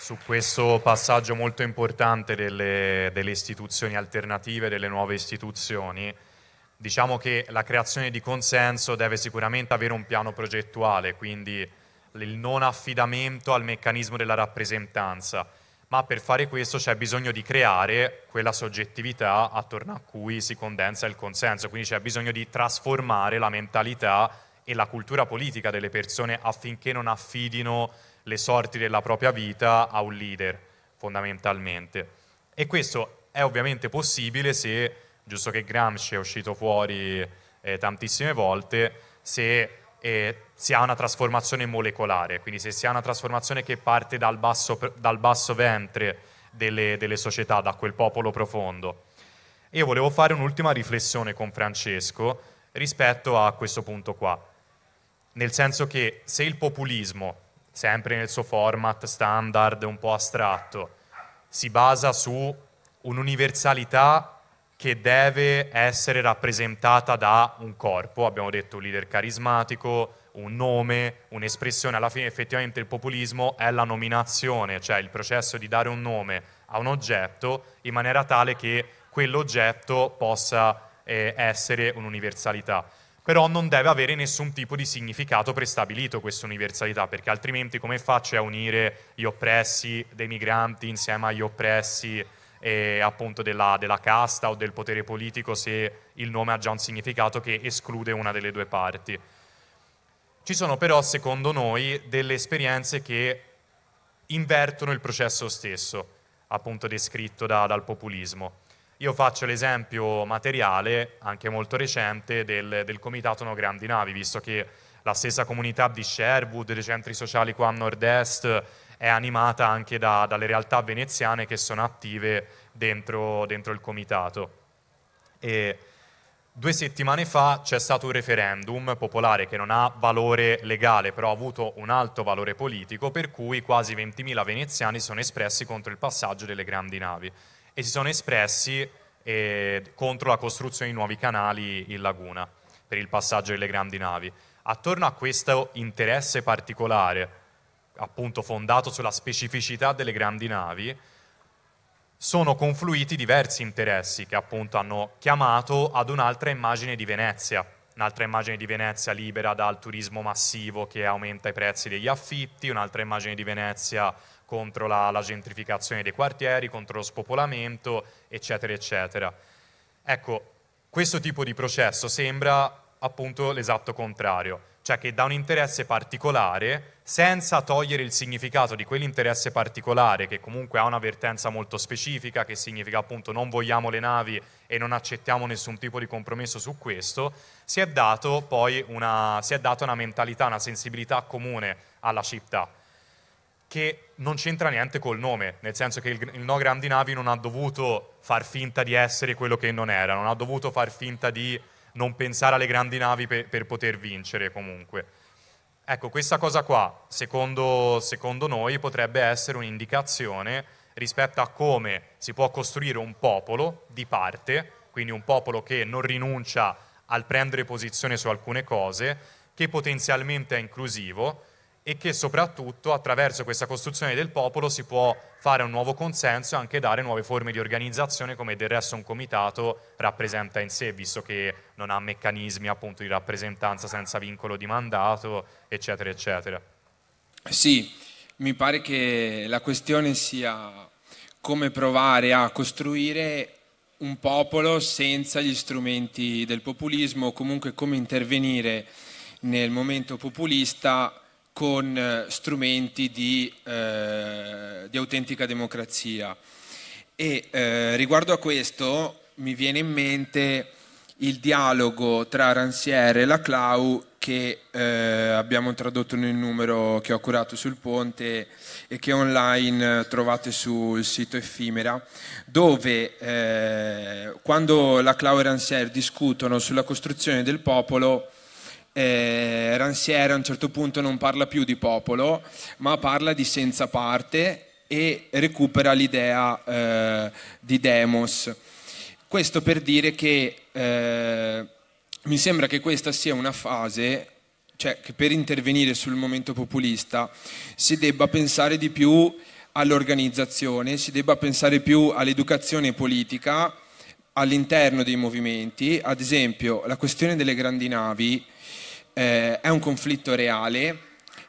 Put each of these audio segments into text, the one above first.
su questo passaggio molto importante delle, delle, istituzioni alternative, delle nuove istituzioni. Diciamo che la creazione di consenso deve sicuramente avere un piano progettuale, quindi il non affidamento al meccanismo della rappresentanza, ma per fare questo c'è bisogno di creare quella soggettività attorno a cui si condensa il consenso, quindi c'è bisogno di trasformare la mentalità e la cultura politica delle persone affinché non affidino le sorti della propria vita a un leader, fondamentalmente. E questo è ovviamente possibile se, giusto che Gramsci è uscito fuori eh, tantissime volte, se eh, si ha una trasformazione molecolare, quindi se si ha una trasformazione che parte dal basso, dal basso ventre delle, delle società, da quel popolo profondo. Io volevo fare un'ultima riflessione con Francesco rispetto a questo punto qua, nel senso che se il populismo sempre nel suo format standard un po' astratto, si basa su un'universalità che deve essere rappresentata da un corpo, abbiamo detto un leader carismatico, un nome, un'espressione, alla fine effettivamente il populismo è la nominazione, cioè il processo di dare un nome a un oggetto in maniera tale che quell'oggetto possa eh, essere un'universalità però non deve avere nessun tipo di significato prestabilito questa universalità, perché altrimenti come faccio a unire gli oppressi dei migranti insieme agli oppressi eh, appunto della, della, casta o del potere politico se il nome ha già un significato che esclude una delle due parti. Ci sono però, secondo noi, delle esperienze che invertono il processo stesso, appunto descritto da, dal populismo. Io faccio l'esempio materiale, anche molto recente, del, del comitato No Grandi Navi, visto che la stessa comunità di Sherwood, dei centri sociali qua a nord-est, è animata anche da, dalle realtà veneziane che sono attive dentro, dentro il comitato. E due settimane fa c'è stato un referendum popolare che non ha valore legale, però ha avuto un alto valore politico, per cui quasi 20.000 veneziani sono espressi contro il passaggio delle grandi navi e si sono espressi eh, contro la costruzione di nuovi canali in laguna per il passaggio delle grandi navi. Attorno a questo interesse particolare, appunto fondato sulla specificità delle grandi navi, sono confluiti diversi interessi che appunto hanno chiamato ad un'altra immagine di Venezia, un'altra immagine di Venezia libera dal turismo massivo che aumenta i prezzi degli affitti, un'altra immagine di Venezia contro la, la gentrificazione dei quartieri, contro lo spopolamento, eccetera, eccetera. Ecco, questo tipo di processo sembra appunto l'esatto contrario, cioè che da un interesse particolare, senza togliere il significato di quell'interesse particolare che comunque ha una vertenza molto specifica, che significa appunto non vogliamo le navi e non accettiamo nessun tipo di compromesso su questo, si è, dato poi una, si è data una mentalità, una sensibilità comune alla città che non c'entra niente col nome, nel senso che il, il No Grandi Navi non ha dovuto far finta di essere quello che non era, non ha dovuto far finta di non pensare alle grandi navi per, per poter vincere comunque. Ecco, questa cosa qua, secondo, secondo noi, potrebbe essere un'indicazione rispetto a come si può costruire un popolo di parte, quindi un popolo che non rinuncia al prendere posizione su alcune cose, che potenzialmente è inclusivo, e che soprattutto attraverso questa costruzione del popolo si può fare un nuovo consenso e anche dare nuove forme di organizzazione come del resto un comitato rappresenta in sé, visto che non ha meccanismi appunto di rappresentanza senza vincolo di mandato, eccetera, eccetera. Sì, mi pare che la questione sia come provare a costruire un popolo senza gli strumenti del populismo, o comunque come intervenire nel momento populista con eh, strumenti di, eh, di autentica democrazia. E eh, riguardo a questo mi viene in mente il dialogo tra Ransiere e la Clau che eh, abbiamo tradotto nel numero che ho curato sul ponte e che online eh, trovate sul sito Effimera, dove eh, quando la Clau e Ransier discutono sulla costruzione del popolo eh, Ransier a un certo punto non parla più di popolo, ma parla di senza parte e recupera l'idea eh, di demos. Questo per dire che eh, mi sembra che questa sia una fase, cioè che per intervenire sul momento populista si debba pensare di più all'organizzazione, si debba pensare più all'educazione politica all'interno dei movimenti, ad esempio la questione delle grandi navi eh, è un conflitto reale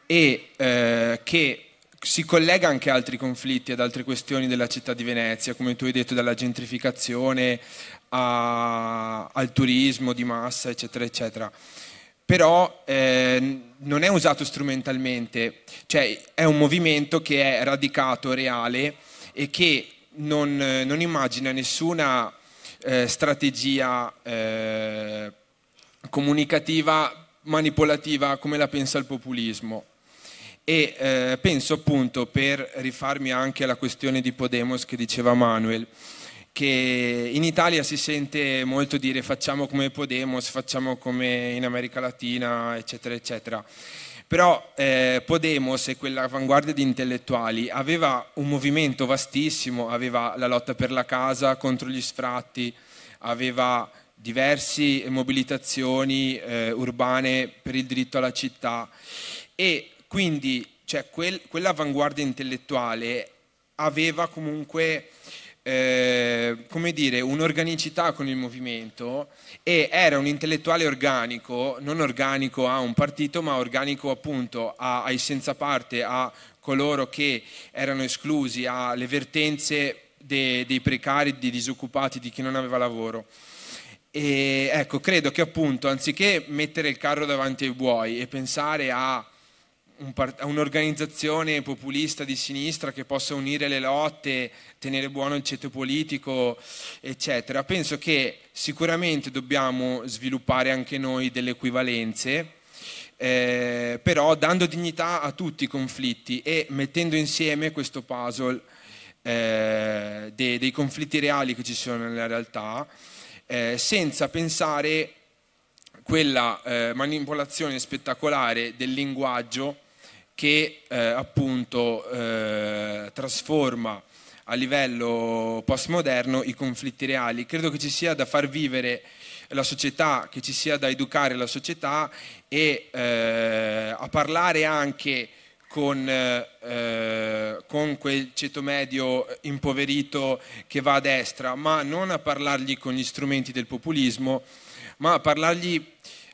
e eh, che si collega anche a altri conflitti, ad altre questioni della città di Venezia, come tu hai detto, dalla gentrificazione a, al turismo di massa, eccetera, eccetera. Però eh, non è usato strumentalmente, cioè è un movimento che è radicato, reale e che non, eh, non immagina nessuna eh, strategia eh, comunicativa manipolativa come la pensa il populismo. E eh, penso appunto, per rifarmi anche alla questione di Podemos che diceva Manuel, che in Italia si sente molto dire facciamo come Podemos, facciamo come in America Latina, eccetera, eccetera. Però eh, Podemos e quell'avanguardia di intellettuali aveva un movimento vastissimo, aveva la lotta per la casa contro gli sfratti, aveva diverse mobilitazioni eh, urbane per il diritto alla città e quindi cioè, quel, quell'avanguardia intellettuale aveva comunque eh, come dire, un'organicità con il movimento e era un intellettuale organico, non organico a un partito, ma organico appunto a, ai senza parte, a coloro che erano esclusi, alle vertenze de, dei precari, dei disoccupati, di chi non aveva lavoro. E ecco, credo che appunto, anziché mettere il carro davanti ai buoi e pensare a, un part- a un'organizzazione populista di sinistra che possa unire le lotte, tenere buono il ceto politico, eccetera, penso che sicuramente dobbiamo sviluppare anche noi delle equivalenze. Eh, però dando dignità a tutti i conflitti e mettendo insieme questo puzzle eh, dei, dei conflitti reali che ci sono nella realtà eh, senza pensare quella eh, manipolazione spettacolare del linguaggio che eh, appunto eh, trasforma a livello postmoderno i conflitti reali. Credo che ci sia da far vivere la società, che ci sia da educare la società e eh, a parlare anche con, eh, eh, con, quel ceto medio impoverito che va a destra, ma non a parlargli con gli strumenti del populismo, ma a parlargli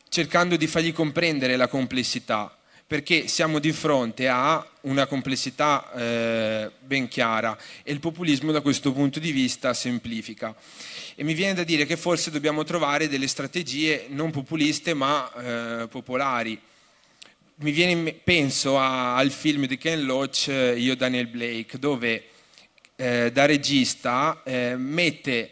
cercando di fargli comprendere la complessità, perché siamo di fronte a una complessità eh, ben chiara e il populismo da questo punto di vista semplifica. E mi viene da dire che forse dobbiamo trovare delle strategie non populiste ma eh, popolari mi viene, penso a, al film di Ken Loach, eh, Io Daniel Blake, dove eh, da regista eh, mette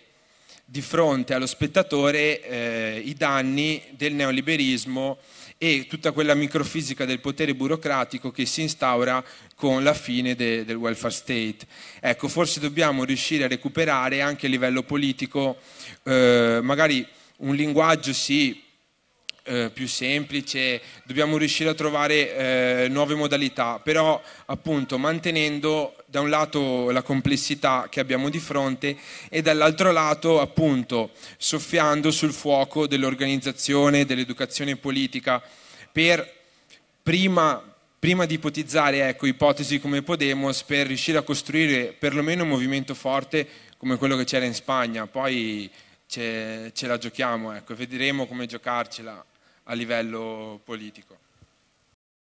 di fronte allo spettatore eh, i danni del neoliberismo e tutta quella microfisica del potere burocratico che si instaura con la fine de, del welfare state. Ecco, forse dobbiamo riuscire a recuperare anche a livello politico, eh, magari un linguaggio sì eh, più semplice, dobbiamo riuscire a trovare eh, nuove modalità, però appunto mantenendo da un lato la complessità che abbiamo di fronte e dall'altro lato appunto soffiando sul fuoco dell'organizzazione, dell'educazione politica per prima prima di ipotizzare ecco, ipotesi come Podemos per riuscire a costruire perlomeno un movimento forte come quello che c'era in Spagna, poi ce, ce la giochiamo, ecco, vedremo come giocarcela a livello politico.